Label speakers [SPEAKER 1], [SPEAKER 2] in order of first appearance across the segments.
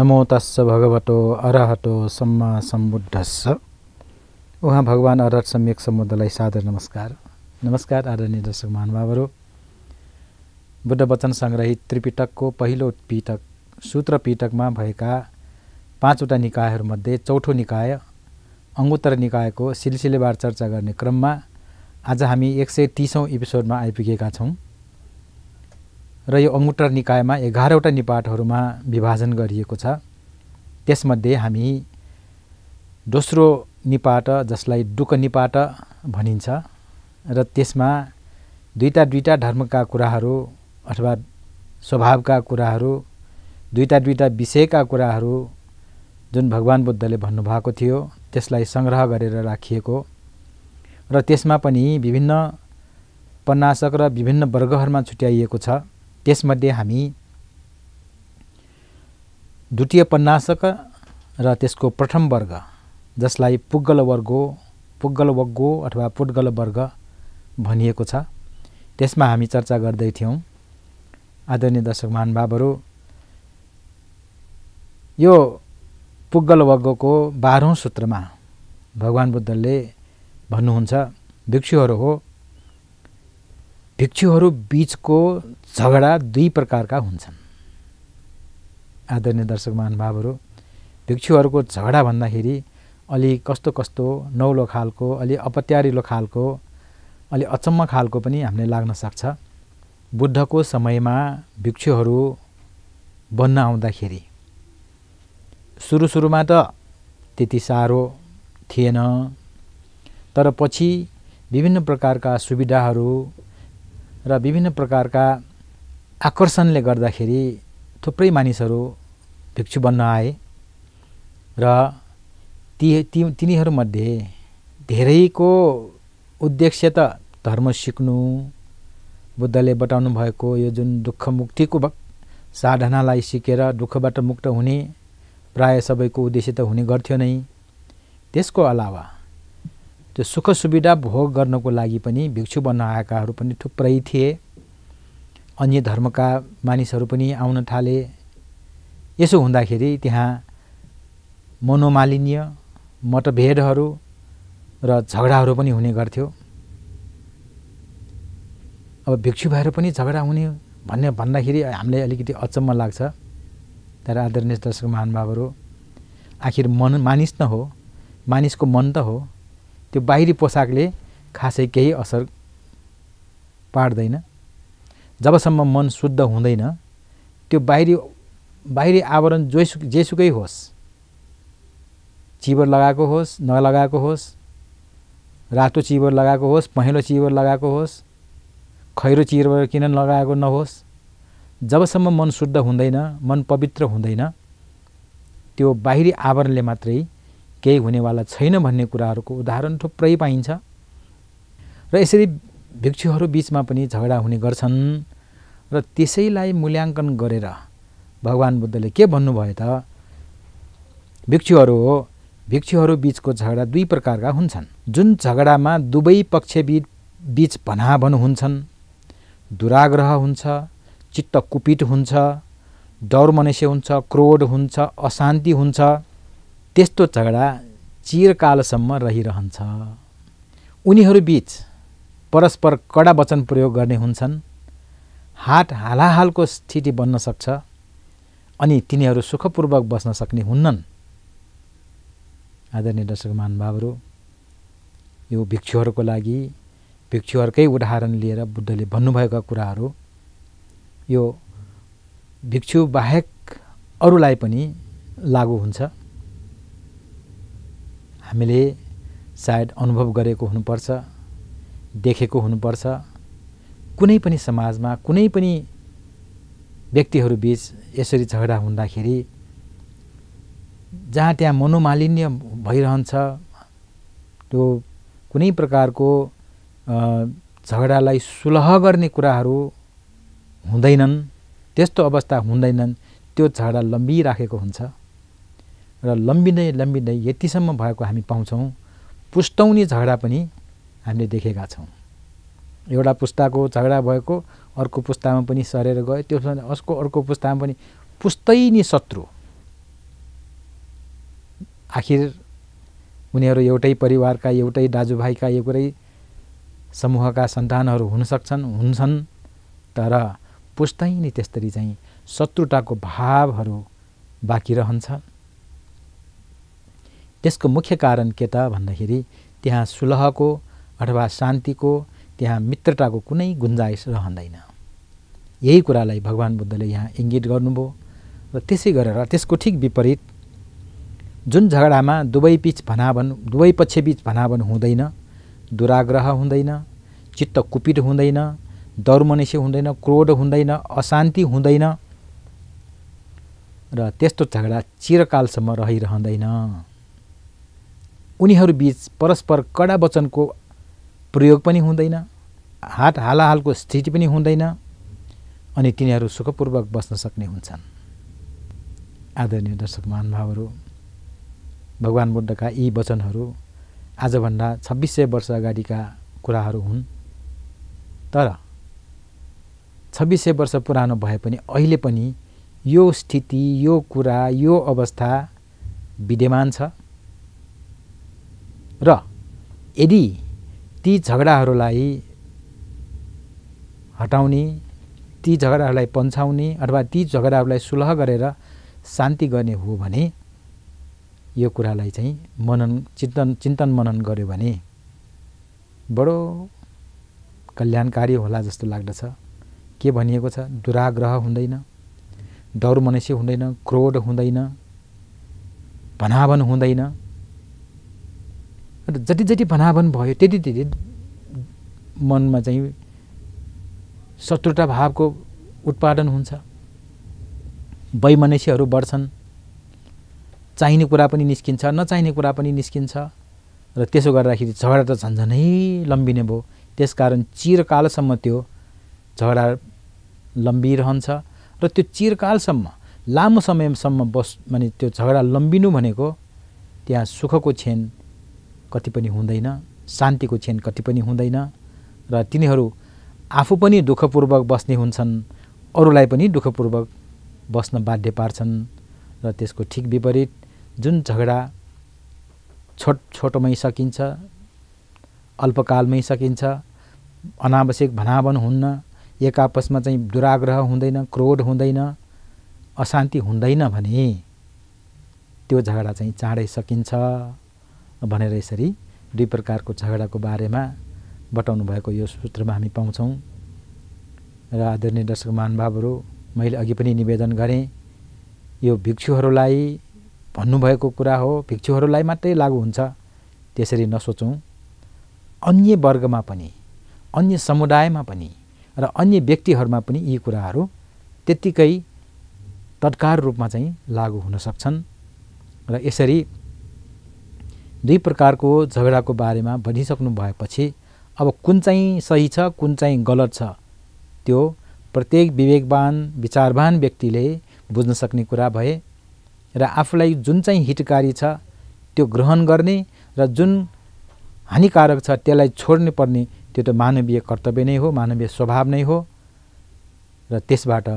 [SPEAKER 1] नमो तस्स भगवतो अरहतो सम्मा सम्बुद्धस्स उहाँ भगवान् अरहत सम्यक सम्बुद्धलाई सादर नमस्कार नमस्कार आदरणीय दर्शक महानुभावहरू बुद्ध वचन सङ्ग्रहित त्रिपिटकको पहिलो पिटक सूत्र पिटकमा भएका पाँचवटा निकायहरूमध्ये चौथो निकाय अङ्गुत्तर निकायको सिलसिलेवार चर्चा गर्ने क्रममा आज हामी एक सय तिसौँ एपिसोडमा आइपुगेका छौँ र यो अङ्गुटर निकायमा एघारवटा निपाटहरूमा विभाजन गरिएको छ त्यसमध्ये हामी दोस्रो निपाट जसलाई डुक निपाट भनिन्छ र त्यसमा दुईवटा दुईवटा धर्मका कुराहरू अथवा स्वभावका कुराहरू दुईवटा दुईवटा विषयका कुराहरू जुन भगवान् बुद्धले भन्नुभएको थियो त्यसलाई सङ्ग्रह गरेर राखिएको र त्यसमा पनि विभिन्न पन्नासक र विभिन्न वर्गहरूमा छुट्याइएको छ त्यसमध्ये हामी द्वितीय पन्नासक र त्यसको प्रथम वर्ग जसलाई पुग्गल वर्गो पुग्गल वग्गो अथवा पुटगल वर्ग भनिएको छ त्यसमा हामी चर्चा गर्दै थियौँ आदरणीय दर्शक महानुभावहरू यो पुग्गल वर्गको बाह्रौँ सूत्रमा भगवान् बुद्धले भन्नुहुन्छ भिक्षुहरू हो भिक्षुहरू बिचको झगडा दुई प्रकारका हुन्छन् आदरणीय दर्शक महानुभावहरू भिक्षुहरूको झगडा भन्दाखेरि अलि कस्तो कस्तो नौलो खालको अलि अपत्यारिलो खालको अलि अचम्म खालको पनि हामीले लाग्न सक्छ बुद्धको समयमा भिक्षुहरू बन्न आउँदाखेरि सुरु सुरुमा त त्यति साह्रो थिएन तर पछि विभिन्न प्रकारका सुविधाहरू र विभिन्न प्रकारका आकर्षणले गर्दाखेरि थुप्रै मानिसहरू भिक्षु बन्न आए र ती ती तिनीहरूमध्ये धेरैको उद्देश्य त धर्म सिक्नु बुद्धले बताउनु भएको यो जुन दुःख मुक्तिको साधनालाई सिकेर दुःखबाट मुक्त हुने प्राय सबैको उद्देश्य त हुने गर्थ्यो नै त्यसको अलावा त्यो सुख सुविधा भोग गर्नको लागि पनि भिक्षु बन्न आएकाहरू पनि थुप्रै थिए अन्य धर्मका मानिसहरू पनि आउन थाले यसो हुँदाखेरि त्यहाँ मनोमालिन्य मतभेदहरू र झगडाहरू पनि हुने गर्थ्यो अब भिक्षु भएर पनि झगडा हुने भन्ने भन्दाखेरि हामीलाई अलिकति अचम्म लाग्छ तर आदरणीय दर्शक महानुभावहरू आखिर मन मानिस न हो मानिसको मन त हो त्यो बाहिरी पोसाकले खासै केही असर पार्दैन जबसम्म मन शुद्ध हुँदैन त्यो बाहिरी बाहिरी आवरण जोसु जेसुकै होस् चिबर लगाएको होस् नलगाएको होस् रातो चिबर लगाएको होस् पहेँलो चिबर लगाएको होस् खैरो चिबर किन लगाएको नहोस् जबसम्म मन शुद्ध हुँदैन मन पवित्र हुँदैन त्यो बाहिरी आवरणले मात्रै केही हुनेवाला छैन भन्ने कुराहरूको उदाहरण थुप्रै पाइन्छ र यसरी भिक्षुहरू बिचमा पनि झगडा हुने गर्छन् र त्यसैलाई मूल्याङ्कन गरेर भगवान् बुद्धले के भन्नुभयो त भिक्षुहरू हो भिक्षुहरू बिचको झगडा दुई प्रकारका हुन्छन् जुन झगडामा दुवै पक्ष बिच बिच भनाभन हुन्छन् दुराग्रह हुन्छ चित्त कुपित हुन्छ डर मनुष्य हुन्छ क्रोध हुन्छ अशान्ति हुन्छ त्यस्तो झगडा चिरकालसम्म रहिरहन्छ उनीहरू बिच परस्पर कडा वचन प्रयोग गर्ने हुन्छन् हाट हालाहालको स्थिति बन्न सक्छ अनि तिनीहरू सुखपूर्वक बस्न सक्ने हुन्नन् आदरणीय दर्शक महानुभावहरू यो भिक्षुहरूको लागि भिक्षुहरूकै उदाहरण लिएर बुद्धले भन्नुभएका कुराहरू यो भिक्षु बाहेक अरूलाई पनि लागु हुन्छ हामीले सायद अनुभव गरेको हुनुपर्छ देखेको हुनुपर्छ कुनै पनि समाजमा कुनै पनि व्यक्तिहरूबिच यसरी झगडा हुँदाखेरि जहाँ त्यहाँ मनोमालिन्य भइरहन्छ त्यो कुनै प्रकारको झगडालाई सुलह गर्ने कुराहरू हुँदैनन् त्यस्तो अवस्था हुँदैनन् त्यो झगडा लम्बिराखेको हुन्छ र लम्बिँदै लम्बिँदै यतिसम्म भएको हामी पाउँछौँ पुस्तौनी झगडा पनि हामीले देखेका छौँ एउटा पुस्ताको झगडा भएको अर्को पुस्तामा पनि सरेर गयो त्यो उसको अर्को पुस्तामा पनि पुस्तै नै शत्रु आखिर उनीहरू एउटै परिवारका एउटै दाजुभाइका एउटै समूहका सन्तानहरू सक्छन् हुन्छन् तर पुस्तै नै त्यसरी चाहिँ शत्रुताको भावहरू बाँकी रहन्छ त्यसको मुख्य कारण के त भन्दाखेरि त्यहाँ सुलहको अथवा शान्तिको त्यहाँ मित्रताको कुनै गुन्जाइस रहँदैन यही कुरालाई भगवान् बुद्धले यहाँ इङ्गित गर्नुभयो र त्यसै गरेर त्यसको ठिक विपरीत जुन झगडामा दुवै बिच भनावन दुवै पक्षबीच भनावन हुँदैन दुराग्रह हुँदैन चित्त कुपित हुँदैन दौर्मनिसी हुँदैन क्रोध हुँदैन अशान्ति हुँदैन र त्यस्तो झगडा चिरकालसम्म रहिरहँदैन उनीहरूबीच परस्पर कडा वचनको प्रयोग पनि हुँदैन हात हालाहालको स्थिति पनि हुँदैन अनि तिनीहरू सुखपूर्वक बस्न सक्ने हुन्छन् आदरणीय दर्शक महानुभावहरू भगवान् बुद्धका यी वचनहरू आजभन्दा छब्बिस सय वर्ष अगाडिका कुराहरू हुन् तर छब्बिस सय वर्ष पुरानो भए पनि अहिले पनि यो स्थिति यो कुरा यो अवस्था विद्यमान छ र यदि ती झगडाहरूलाई हटाउने ती झगडाहरूलाई पन्छाउने अथवा ती झगडाहरूलाई सुलह गरेर शान्ति गर्ने हो भने यो कुरालाई चाहिँ मनन चिन्तन चिन्तन मनन गर्यो भने बडो कल्याणकारी होला जस्तो लाग्दछ के भनिएको छ दुराग्रह हुँदैन डर मनुष्य हुँदैन क्रोध हुँदैन भनाभन हुँदैन र जति जति भनाभन भयो त्यति त्यति मनमा चाहिँ शत्रुता भावको उत्पादन हुन्छ वैमनस्यहरू बढ्छन् चाहिने कुरा पनि निस्किन्छ नचाहिने कुरा पनि निस्किन्छ र त्यसो गर्दाखेरि झगडा त झन्झनै लम्बिने भयो त्यसकारण चिरकालसम्म त्यो झगडा लम्बिरहन्छ र त्यो चिरकालसम्म लामो समयसम्म बस् माने त्यो झगडा लम्बिनु भनेको त्यहाँ सुखको क्षण कति पनि हुँदैन शान्तिको क्षण कति पनि हुँदैन र तिनीहरू आफू पनि दुःखपूर्वक बस्ने हुन्छन् अरूलाई पनि दुःखपूर्वक बस्न बाध्य पार्छन् र त्यसको ठिक विपरीत जुन झगडा छोट छोटोमै सकिन्छ अल्पकालमै सकिन्छ अनावश्यक भनावन हुन्न एक आपसमा चाहिँ दुराग्रह हुँदैन क्रोध हुँदैन अशान्ति हुँदैन भने त्यो झगडा चाहिँ चाँडै सकिन्छ भनेर यसरी दुई प्रकारको झगडाको बारेमा बताउनु भएको यो सूत्रमा हामी पाउँछौँ र आदरणीय दर्शक महानुभावहरू मैले अघि पनि निवेदन गरेँ यो भिक्षुहरूलाई भन्नुभएको कुरा हो भिक्षुहरूलाई मात्रै लागु हुन्छ त्यसरी नसोचौँ अन्य वर्गमा पनि अन्य समुदायमा पनि र अन्य व्यक्तिहरूमा पनि यी कुराहरू त्यत्तिकै तत्काल रूपमा चाहिँ लागु हुन सक्छन् र यसरी दुई प्रकारको झगडाको बारेमा भनिसक्नु भएपछि अब कुन चाहिँ सही छ कुन चाहिँ गलत छ त्यो प्रत्येक विवेकवान विचारवान व्यक्तिले बुझ्न सक्ने कुरा भए र आफूलाई जुन चाहिँ हितकारी छ त्यो ग्रहण गर्ने र जुन हानिकारक छ त्यसलाई छोड्नु पर्ने त्यो त मानवीय कर्तव्य नै हो मानवीय स्वभाव नै हो र त्यसबाट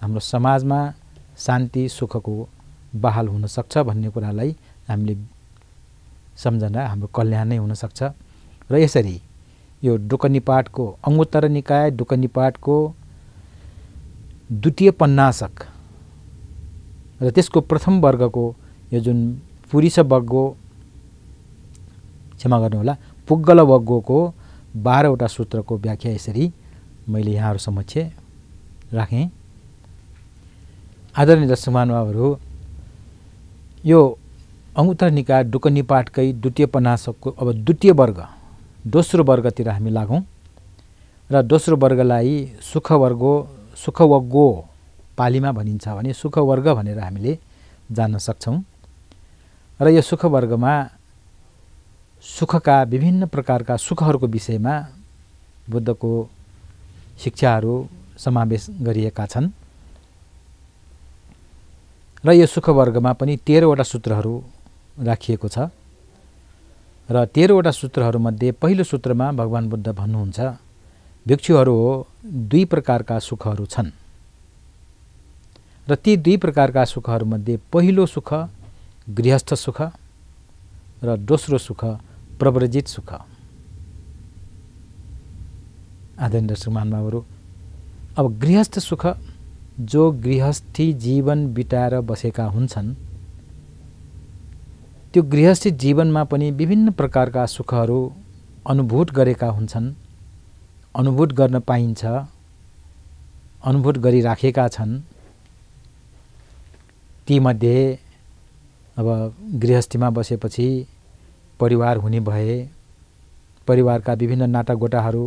[SPEAKER 1] हाम्रो समाजमा शान्ति सुखको बहाल हुनसक्छ भन्ने कुरालाई हामीले सम्झना हाम्रो कल्याण नै हुनसक्छ र यसरी यो पाठको अङ्गोत्तर निकाय पाठको द्वितीय पन्नासक र त्यसको प्रथम वर्गको यो जुन पुरिस बग्गो क्षमा गर्नुहोला पुग्गल बग्गोको बाह्रवटा सूत्रको व्याख्या यसरी मैले यहाँहरू समक्ष राखेँ आदरणीय दर्शक महानुभावहरू यो अङ्गुत्तर निकाय डुकनीपाठकै द्वितीय पनासकको अब द्वितीय वर्ग दोस्रो वर्गतिर हामी लागौँ र दोस्रो वर्गलाई सुखवर्गो सुखवग्गो पालीमा भनिन्छ भने सुखवर्ग भनेर हामीले जान्न सक्छौँ र यो सुखवर्गमा सुखका विभिन्न प्रकारका सुखहरूको विषयमा बुद्धको शिक्षाहरू समावेश गरिएका छन् र यो सुखवर्गमा पनि तेह्रवटा सूत्रहरू राखिएको छ र तेह्रवटा सूत्रहरूमध्ये पहिलो सूत्रमा भगवान् बुद्ध भन्नुहुन्छ भिक्षुहरू हो दुई प्रकारका सुखहरू छन् र ती दुई प्रकारका सुखहरूमध्ये पहिलो सुख गृहस्थ सुख र दोस्रो सुख प्रव्रजित सुख आदरणीय सुमानमाहरू अब गृहस्थ सुख जो गृहस्थी जीवन बिताएर बसेका हुन्छन् त्यो गृहस्थी जीवनमा पनि विभिन्न प्रकारका सुखहरू अनुभूत गरेका हुन्छन् अनुभूत गर्न पाइन्छ अनुभूत गरिराखेका छन् तीमध्ये अब गृहस्थीमा बसेपछि परिवार हुने भए परिवारका विभिन्न नाटागोटाहरू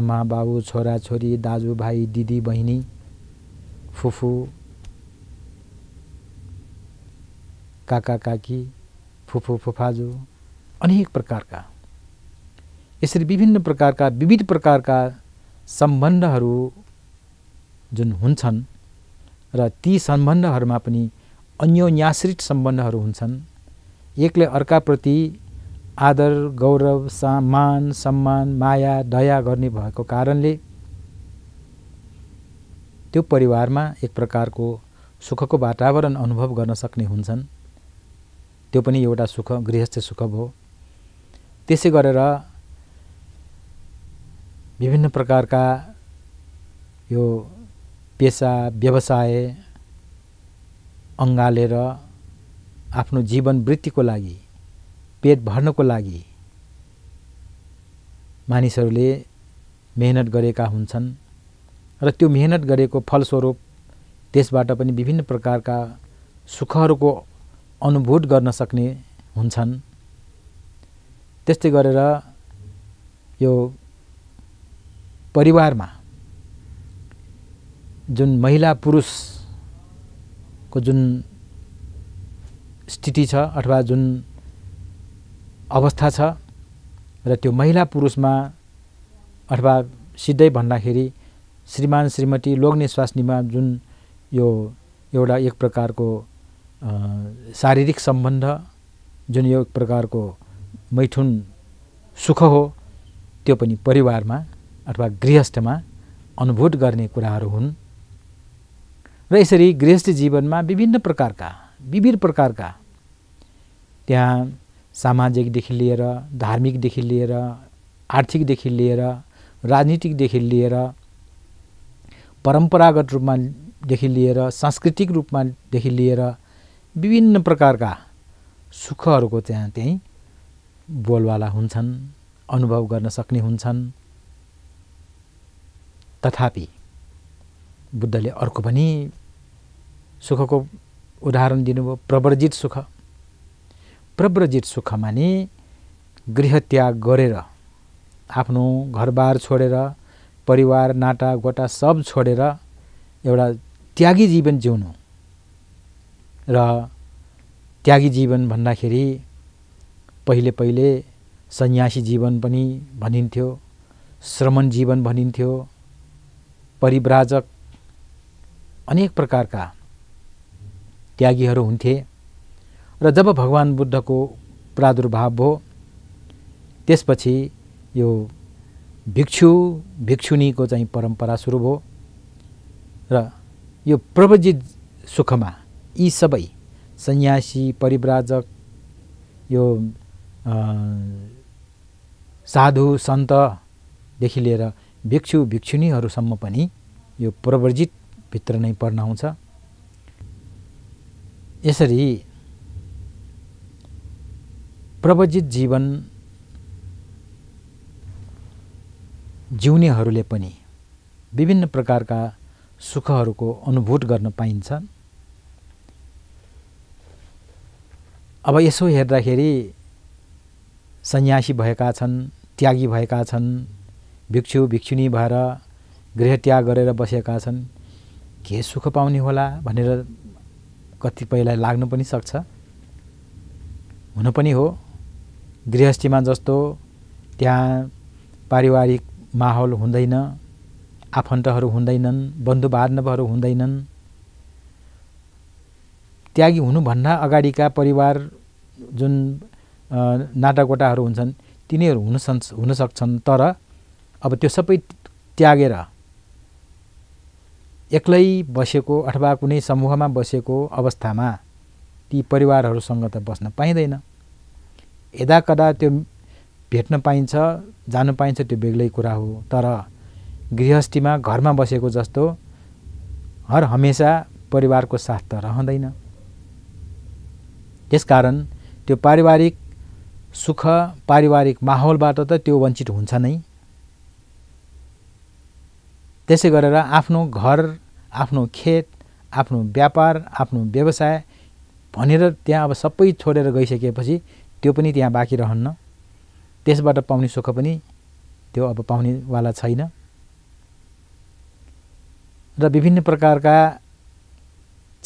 [SPEAKER 1] आमा बाबु छोराछोरी दाजुभाइ दिदी बहिनी फुफू काका काकी फुफु फुफाजु अनेक प्रकारका यसरी विभिन्न प्रकारका विविध प्रकारका सम्बन्धहरू जुन हुन्छन् र ती सम्बन्धहरूमा पनि अन्योन्याश्रित सम्बन्धहरू हुन्छन् एकले अर्काप्रति आदर गौरव मान सम्मान माया दया गर्ने भएको कारणले त्यो परिवारमा एक प्रकारको सुखको वातावरण अनुभव गर्न सक्ने हुन्छन् त्यो पनि एउटा सुख गृहस्थ सुख भयो त्यसै गरेर विभिन्न प्रकारका यो पेसा व्यवसाय अँगालेर आफ्नो जीवन वृत्तिको लागि पेट भर्नको लागि मानिसहरूले मेहनत गरेका हुन्छन् र त्यो मेहनत गरेको फलस्वरूप त्यसबाट पनि विभिन्न प्रकारका सुखहरूको अनुभूत गर्न सक्ने हुन्छन् त्यस्तै गरेर यो परिवारमा जुन महिला पुरुषको जुन स्थिति छ अथवा जुन अवस्था छ र त्यो महिला पुरुषमा अथवा सिधै भन्दाखेरि श्रीमान श्रीमती लोग्ने स्वास्नीमा जुन यो एउटा एक प्रकारको शारीरिक सम्बन्ध जुन यो प्रकारको मैथुन सुख हो त्यो पनि परिवारमा अथवा गृहस्थमा अनुभूत गर्ने कुराहरू हुन् र यसरी गृहस्थ जीवनमा विभिन्न प्रकारका विविध प्रकारका त्यहाँ सामाजिकदेखि लिएर धार्मिकदेखि लिएर आर्थिकदेखि लिएर राजनीतिकदेखि लिएर परम्परागत रूपमादेखि लिएर सांस्कृतिक रूपमादेखि लिएर विभिन्न प्रकारका सुखहरूको त्यहाँ त्यहीँ बोलवाला हुन्छन् अनुभव गर्न सक्ने हुन्छन् तथापि बुद्धले अर्को पनि सुखको उदाहरण दिनुभयो प्रव्रजित सुख प्रव्रजित सुख माने गृहत्याग गरेर आफ्नो घरबार छोडेर परिवार नाटा गोटा सब छोडेर एउटा त्यागी जीवन जिउनु र त्यागी जीवन भन्दाखेरि पहिले पहिले सन्यासी जीवन पनि भनिन्थ्यो श्रमण जीवन भनिन्थ्यो परिव्राजक अनेक प्रकारका त्यागीहरू हुन्थे र जब भगवान् बुद्धको प्रादुर्भाव भयो त्यसपछि यो भिक्षु भिक्षुनीको चाहिँ परम्परा सुरु भयो र यो प्रवजित सुखमा यी सबै सन्यासी परिव्राजक यो साधु सन्तदेखि लिएर भिक्षु भिक्षुणीहरूसम्म पनि यो भित्र नै पर्न आउँछ यसरी प्रवर्जित जीवन जिउनेहरूले पनि विभिन्न प्रकारका सुखहरूको अनुभूत गर्न पाइन्छ अब यसो हेर्दाखेरि सन्यासी भएका छन् त्यागी भएका छन् भिक्षु भिक्षुनी भएर गृहत्याग गरेर बसेका छन् के सुख पाउने होला भनेर कतिपयलाई लाग्नु पनि सक्छ हुन पनि हो गृहस्थीमा जस्तो त्यहाँ पारिवारिक माहौल हुँदैन आफन्तहरू हुँदैनन् बन्धु बान्धवहरू हुँदैनन् त्यागी हुनुभन्दा अगाडिका परिवार जुन नाटाकोटाहरू हुन्छन् तिनीहरू हुन सन् हुन सक्छन् तर अब त्यो सबै त्यागेर एक्लै बसेको अथवा कुनै समूहमा बसेको अवस्थामा ती परिवारहरूसँग त बस्न पाइँदैन यदा कदा त्यो भेट्न पाइन्छ जानु पाइन्छ त्यो बेग्लै कुरा हो तर गृहस्थीमा घरमा बसेको जस्तो हर हमेसा परिवारको साथ त रहँदैन त्यसकारण त्यो पारिवारिक सुख पारिवारिक माहौलबाट त त्यो वञ्चित हुन्छ नै त्यसै गरेर आफ्नो घर आफ्नो खेत आफ्नो व्यापार आफ्नो व्यवसाय भनेर त्यहाँ अब सबै छोडेर गइसकेपछि त्यो पनि त्यहाँ बाँकी रहन्न त्यसबाट पाउने सुख पनि त्यो अब पाउनेवाला छैन र विभिन्न प्रकारका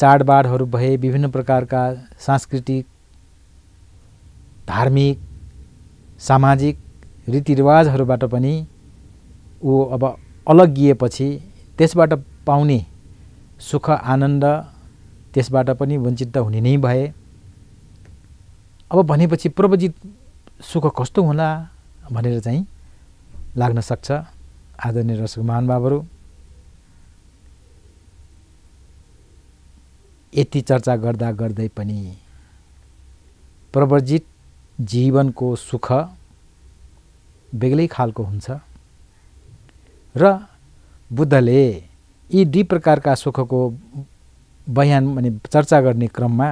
[SPEAKER 1] चाडबाडहरू भए विभिन्न प्रकारका सांस्कृतिक धार्मिक सामाजिक रीतिरिवाजहरूबाट पनि ऊ अब अलगिएपछि त्यसबाट पाउने सुख आनन्द त्यसबाट पनि वञ्चित त हुने नै भए अब भनेपछि प्रवजित सुख कस्तो होला भनेर चाहिँ लाग्न सक्छ आदरणीय रसगुमान बाबुहरू यति चर्चा गर्दा गर्दै पनि प्रवर्जित जीवनको सुख बेग्लै खालको हुन्छ र बुद्धले यी दुई प्रकारका सुखको बयान माने चर्चा गर्ने क्रममा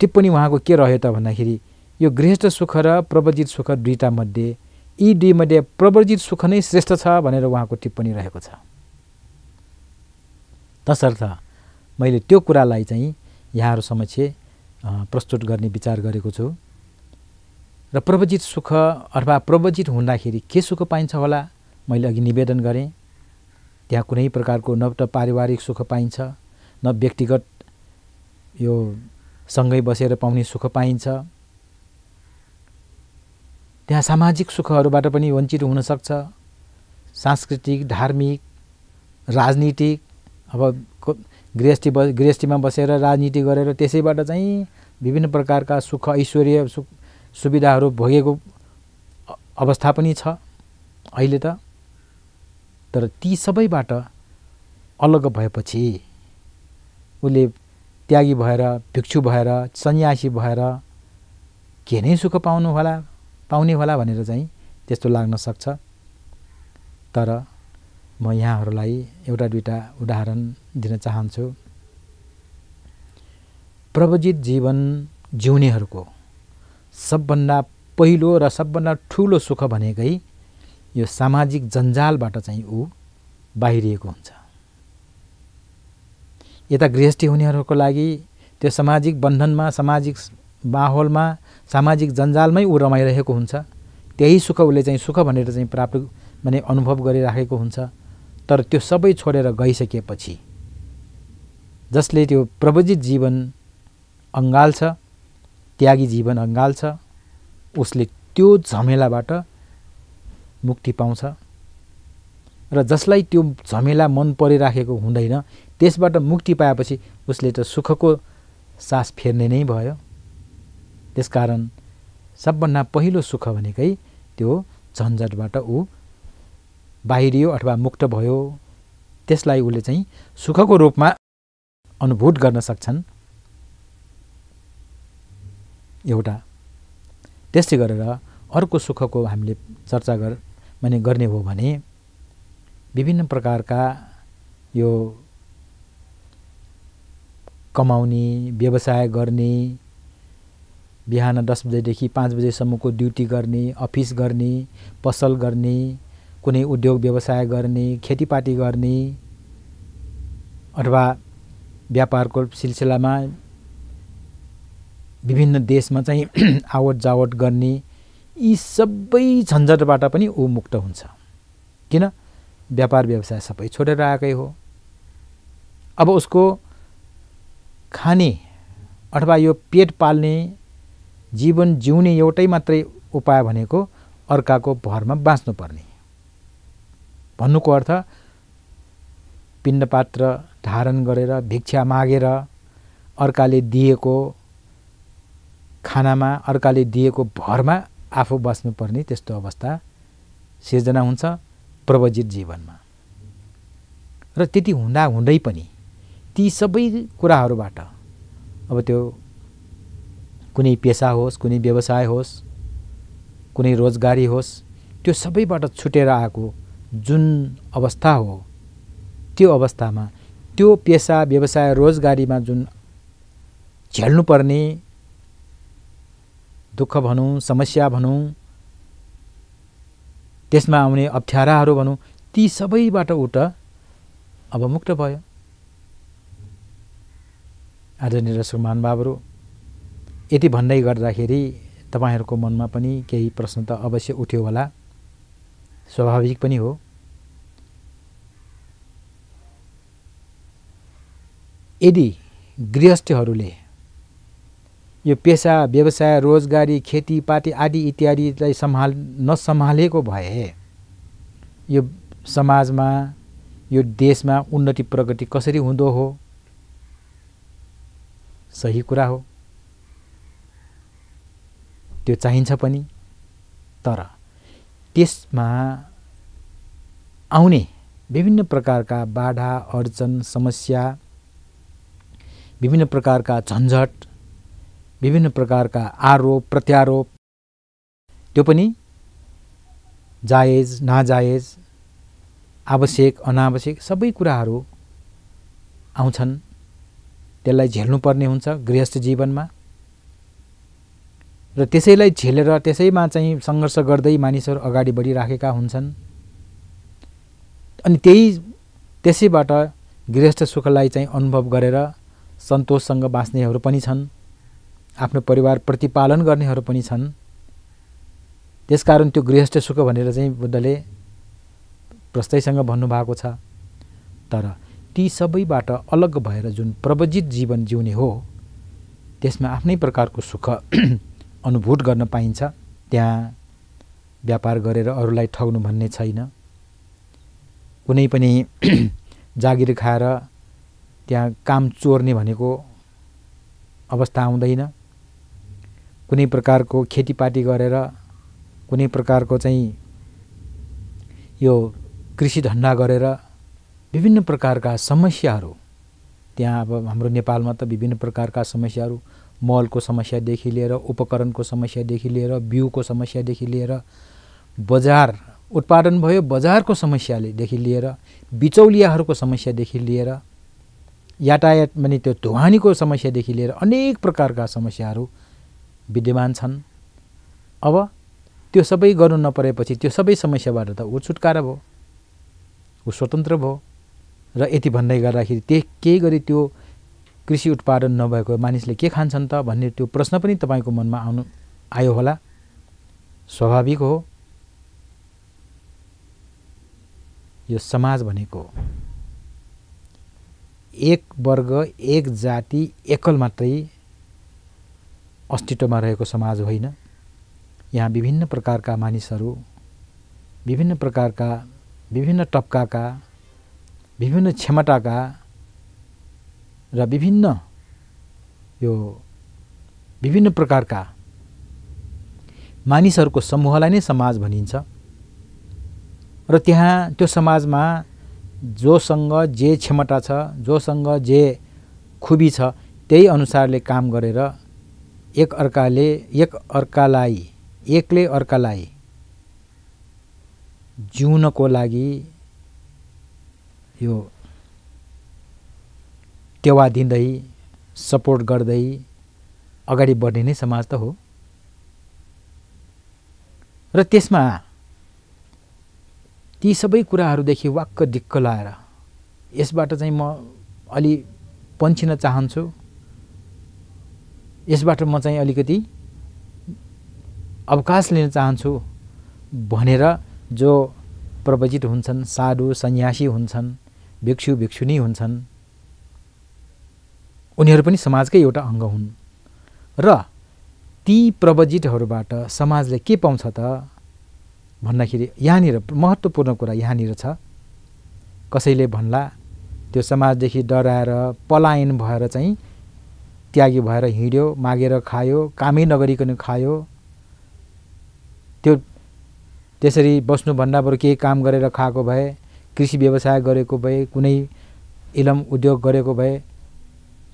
[SPEAKER 1] टिप्पणी उहाँको के रह्यो त भन्दाखेरि यो गृहस्थ सुख र प्रवर्जित सुख दुईवटा मध्ये यी दुईमध्ये प्रवर्जित सुख नै श्रेष्ठ छ भनेर उहाँको टिप्पणी रहेको छ तसर्थ मैले त्यो कुरालाई चाहिँ यहाँहरू समक्ष प्रस्तुत गर्ने विचार गरेको छु र प्रवजित सुख अथवा प्रवजित हुँदाखेरि के सुख पाइन्छ होला मैले अघि निवेदन गरेँ त्यहाँ कुनै प्रकारको न त पारिवारिक सुख पाइन्छ न व्यक्तिगत यो सँगै बसेर पाउने सुख पाइन्छ त्यहाँ सामाजिक सुखहरूबाट पनि वञ्चित हुनसक्छ सांस्कृतिक धार्मिक राजनीतिक अब गृहस्थी बस गृहस्थीमा बसेर राजनीति गरेर त्यसैबाट चाहिँ विभिन्न प्रकारका सुख ऐश्वर्य सु सुविधाहरू भोगेको अवस्था पनि छ अहिले त तर ती सबैबाट अलग भएपछि उसले त्यागी भएर भिक्षु भएर सन्यासी भएर के नै सुख पाउनु होला पाउने होला भनेर चाहिँ त्यस्तो लाग्न सक्छ तर म यहाँहरूलाई एउटा दुईवटा उदाहरण दिन चाहन्छु प्रभुजित जीवन जिउनेहरूको सबभन्दा पहिलो र सबभन्दा ठुलो सुख भनेकै यो सामाजिक जन्जालबाट चाहिँ ऊ बाहिरिएको हुन्छ यता गृहस्थी हुनेहरूको लागि त्यो सामाजिक बन्धनमा सामाजिक माहौलमा सामाजिक जन्जालमै ऊ रमाइरहेको हुन्छ त्यही सुख उसले चाहिँ सुख भनेर चाहिँ प्राप्त माने अनुभव गरिराखेको हुन्छ तर त्यो सबै छोडेर गइसकेपछि जसले त्यो प्रवजित जीवन अङ्गाल्छ त्यागी जीवन अङ्गाल्छ उसले त्यो झमेलाबाट मुक्ति पाउँछ र जसलाई त्यो झमेला मन परिराखेको हुँदैन त्यसबाट मुक्ति पाएपछि उसले त सुखको सास फेर्ने नै भयो त्यसकारण सबभन्दा पहिलो सुख भनेकै त्यो झन्झटबाट ऊ बाहिरियो अथवा मुक्त भयो त्यसलाई उसले चाहिँ सुखको रूपमा अनुभूत गर्न सक्छन् एउटा त्यस्तै गरेर अर्को सुखको हामीले चर्चा गर माने गर्ने हो भने विभिन्न प्रकारका यो कमाउने व्यवसाय गर्ने बिहान दस बजेदेखि पाँच बजेसम्मको ड्युटी गर्ने अफिस गर्ने पसल गर्ने कुनै उद्योग व्यवसाय गर्ने खेतीपाती गर्ने अथवा व्यापारको सिलसिलामा विभिन्न देशमा चाहिँ आवट जावट गर्ने यी सबै झन्झटबाट पनि ऊ मुक्त हुन्छ किन व्यापार व्यवसाय सबै छोडेर आएकै हो अब उसको खाने अथवा यो पेट पाल्ने जीवन जिउने एउटै मात्रै उपाय भनेको अर्काको भरमा बाँच्नुपर्ने भन्नुको अर्थ पिण्डपात्र धारण गरेर भिक्षा मागेर अर्काले दिएको खानामा अर्काले दिएको भरमा आफू बस्नुपर्ने त्यस्तो अवस्था सिर्जना हुन्छ प्रवजित जीवनमा र त्यति हुँदा हुँदै पनि ती सबै कुराहरूबाट अब त्यो कुनै पेसा होस् कुनै व्यवसाय होस् कुनै रोजगारी होस् त्यो सबैबाट छुटेर आएको जुन अवस्था हो त्यो अवस्थामा त्यो पेसा व्यवसाय रोजगारीमा जुन झेल्नुपर्ने दुःख भनौँ समस्या भनौँ त्यसमा आउने अप्ठ्याराहरू भनौँ ती सबैबाट उट अब मुक्त भयो आदरणीय सुमान बाबुहरू यति भन्दै गर्दाखेरि तपाईँहरूको मनमा पनि केही प्रश्न त अवश्य उठ्यो होला स्वाभाविक पनि हो यदि गृहस्थीहरूले यो पेसा व्यवसाय रोजगारी खेतीपाती आदि इत्यादिलाई सम्हाल नसम्हालेको भए यो समाजमा यो देशमा उन्नति प्रगति कसरी हुँदो हो सही कुरा हो त्यो चाहिन्छ पनि तर त्यसमा आउने विभिन्न प्रकारका बाधा अडचन समस्या विभिन्न प्रकारका झन्झट विभिन्न प्रकारका आरोप प्रत्यारोप त्यो पनि जायज नाजायज आवश्यक अनावश्यक सबै कुराहरू आउँछन् त्यसलाई झेल्नुपर्ने हुन्छ गृहस्थ जीवनमा र त्यसैलाई झेलेर त्यसैमा चाहिँ सङ्घर्ष गर्दै मानिसहरू अगाडि बढिराखेका हुन्छन् अनि त्यही त्यसैबाट गृहस्थ सुखलाई चाहिँ अनुभव गरेर सन्तोषसँग बाँच्नेहरू पनि छन् आफ्नो परिवार प्रतिपालन गर्नेहरू पनि छन् त्यसकारण त्यो गृहस्थ सुख भनेर चाहिँ बुद्धले प्रस्तैसँग भन्नुभएको छ तर ती सबैबाट अलग भएर जुन प्रवजित जीवन जिउने हो त्यसमा आफ्नै प्रकारको सुख अनुभूत गर्न पाइन्छ त्यहाँ व्यापार गरेर अरूलाई ठग्नु भन्ने छैन कुनै पनि जागिर खाएर त्यहाँ काम चोर्ने भनेको अवस्था आउँदैन कुनै प्रकारको खेतीपाती गरेर कुनै प्रकारको चाहिँ यो कृषि धन्दा गरेर विभिन्न प्रकारका समस्याहरू त्यहाँ अब हाम्रो नेपालमा त विभिन्न प्रकारका समस्याहरू मलको समस्यादेखि लिएर उपकरणको समस्यादेखि लिएर बिउको समस्यादेखि लिएर बजार उत्पादन भयो बजारको समस्यालेदेखि लिएर बिचौलियाहरूको समस्यादेखि लिएर यातायात माने त्यो धुवानीको समस्यादेखि लिएर अनेक प्रकारका समस्याहरू विद्यमान छन् अब त्यो सबै गर्नु नपरेपछि त्यो सबै समस्याबाट त ऊ छुटकारा भयो ऊ स्वतन्त्र भयो र यति भन्दै गर्दाखेरि त्यही केही गरी त्यो कृषि उत्पादन नभएको मानिसले के खान्छन् त भन्ने त्यो प्रश्न पनि तपाईँको मनमा आउनु आयो होला स्वाभाविक हो यो समाज भनेको एक वर्ग एक जाति एकल मात्रै अस्तित्वमा रहेको समाज होइन यहाँ विभिन्न प्रकारका मानिसहरू विभिन्न प्रकारका विभिन्न टपकाका विभिन्न क्षमताका र विभिन्न यो विभिन्न प्रकारका मानिसहरूको समूहलाई नै समाज भनिन्छ र त्यहाँ त्यो समाजमा जोसँग जे क्षमता छ जोसँग जे खुबी छ त्यही अनुसारले काम गरेर एक अर्काले एक अर्कालाई एकले अर्कालाई जिउनको लागि यो टेवा दिँदै सपोर्ट गर्दै अगाडि बढ्ने नै समाज त हो र त्यसमा ती सबै कुराहरूदेखि वाक्क दिक्क लाएर यसबाट चाहिँ म अलि पन्छिन चाहन्छु यसबाट म चाहिँ अलिकति अवकाश लिन चाहन्छु भनेर जो प्रवचित हुन्छन् साधु सन्यासी हुन्छन् भिक्षु भिक्षुनी हुन्छन् उनीहरू पनि समाजकै एउटा अङ्ग हुन् र ती प्रवजितहरूबाट समाजले के पाउँछ त भन्दाखेरि यहाँनिर महत्त्वपूर्ण कुरा यहाँनिर छ कसैले भन्ला त्यो समाजदेखि डराएर पलायन भएर चाहिँ त्यागी भएर हिँड्यो मागेर खायो कामै नगरिकन खायो त्यो त्यसरी बस्नुभन्दा बरु केही काम गरेर खाएको भए कृषि व्यवसाय गरेको भए कुनै इलम उद्योग गरेको भए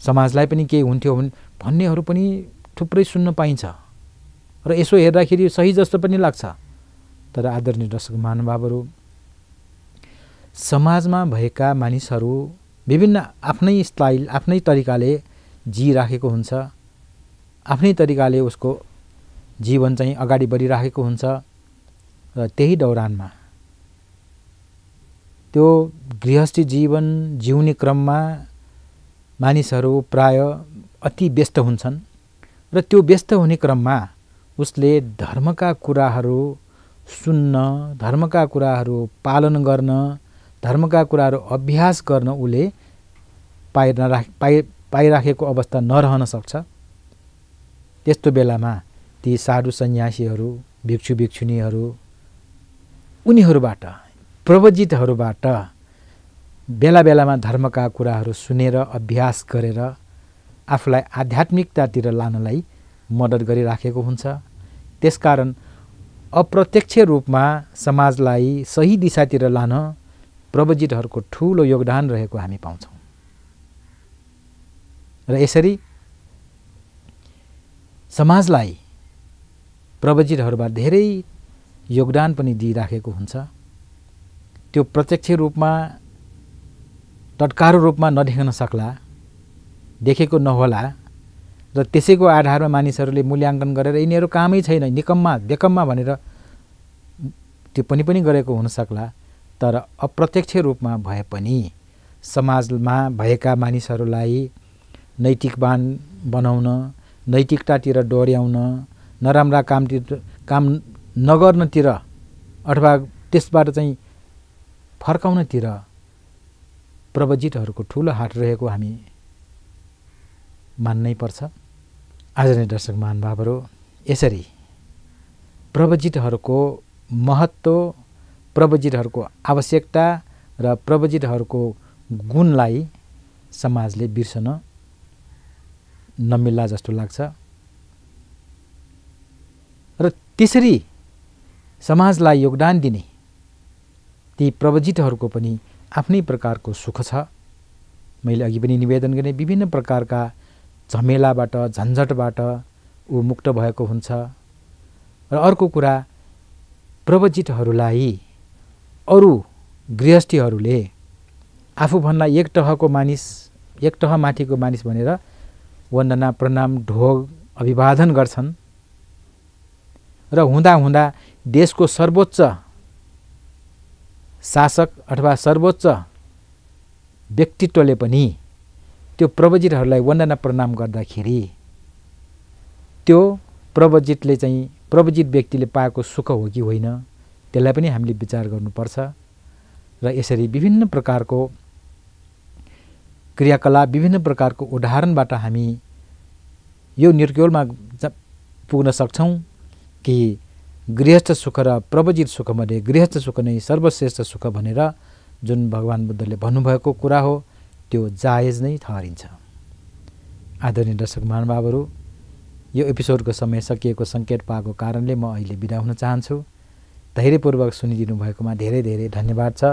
[SPEAKER 1] समाजलाई पनि केही हुन्थ्यो हुन् भन्नेहरू पनि थुप्रै सुन्न पाइन्छ र यसो हेर्दाखेरि सही जस्तो पनि लाग्छ तर आदरणीय दर्शक महानुभावहरू समाजमा भएका मानिसहरू विभिन्न आफ्नै स्टाइल आफ्नै तरिकाले राखेको हुन्छ आफ्नै तरिकाले उसको जीवन चाहिँ अगाडि बढिराखेको हुन्छ र त्यही दौरानमा त्यो गृहस्थी जीवन जिउने क्रममा मानिसहरू प्राय अति व्यस्त हुन्छन् र त्यो व्यस्त हुने क्रममा उसले धर्मका कुराहरू सुन्न धर्मका कुराहरू पालन गर्न धर्मका कुराहरू अभ्यास गर्न उसले पाइ नराख पाइ पाइराखेको अवस्था नरहन सक्छ त्यस्तो बेलामा ती साधु सन्यासीहरू भिक्षु भिक्षुनीहरू उनीहरूबाट प्रवजितहरूबाट बेला बेलामा धर्मका कुराहरू सुनेर अभ्यास गरेर आफूलाई आध्यात्मिकतातिर लानलाई मद्दत गरिराखेको हुन्छ त्यसकारण अप्रत्यक्ष रूपमा समाजलाई सही दिशातिर लान प्रबजितहरूको ठुलो योगदान रहेको हामी पाउँछौँ र यसरी समाजलाई प्रवजितहरूमा धेरै योगदान पनि दिइराखेको हुन्छ त्यो प्रत्यक्ष रूपमा तत्कारो रूपमा नदेख्न सक्ला देखेको नहोला र त्यसैको आधारमा मानिसहरूले मूल्याङ्कन गरेर यिनीहरू कामै छैन निकम्मा बेकम्मा भनेर टिप्पणी पनि गरेको हुनसक्ला तर अप्रत्यक्ष रूपमा भए पनि समाजमा भएका मानिसहरूलाई नैतिकवान बनाउन नैतिकतातिर डोर्याउन नराम्रा कामतिर काम नगर्नतिर अथवा त्यसबाट चाहिँ फर्काउनतिर प्रवजितहरूको ठुलो हाट रहेको हामी मान्नै पर्छ आज नै दर्शक महानुभावहरू यसरी प्रवजितहरूको महत्त्व प्रवजितहरूको आवश्यकता र प्रवजितहरूको गुणलाई समाजले बिर्सन नमिल्ला जस्तो लाग्छ र त्यसरी समाजलाई योगदान दिने ती प्रवजितहरूको पनि आफ्नै प्रकारको सुख छ मैले अघि पनि निवेदन गरेँ विभिन्न प्रकारका झमेलाबाट झन्झटबाट ऊ मुक्त भएको हुन्छ र अर्को कुरा प्रवजितहरूलाई अरू गृहस्थीहरूले आफूभन्दा एक तहको मानिस एक तह माथिको मानिस भनेर वन्दना प्रणाम ढोग अभिवादन गर्छन् र हुँदा हुँदा देशको सर्वोच्च शासक अथवा सर्वोच्च व्यक्तित्वले पनि त्यो प्रवजितहरूलाई वन्दना प्रणाम गर्दाखेरि त्यो प्रवजितले चाहिँ प्रवजित व्यक्तिले पाएको सुख हो कि होइन त्यसलाई पनि हामीले विचार गर्नुपर्छ र यसरी विभिन्न प्रकारको क्रियाकलाप विभिन्न प्रकारको उदाहरणबाट हामी यो निर्क्योलमा पुग्न सक्छौँ कि गृहस्थ सुख र प्रवजित सुखमध्ये गृहस्थ सुख नै सर्वश्रेष्ठ सुख भनेर जुन भगवान् बुद्धले भन्नुभएको कुरा हो त्यो जायज नै ठहरिन्छ आदरणीय दर्शक महानुभावहरू यो एपिसोडको समय सकिएको सङ्केत पाएको कारणले म अहिले बिदा हुन चाहन्छु धैर्यपूर्वक सुनिदिनु भएकोमा धेरै धेरै धन्यवाद छ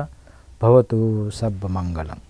[SPEAKER 1] भवतु सब मङ्गलम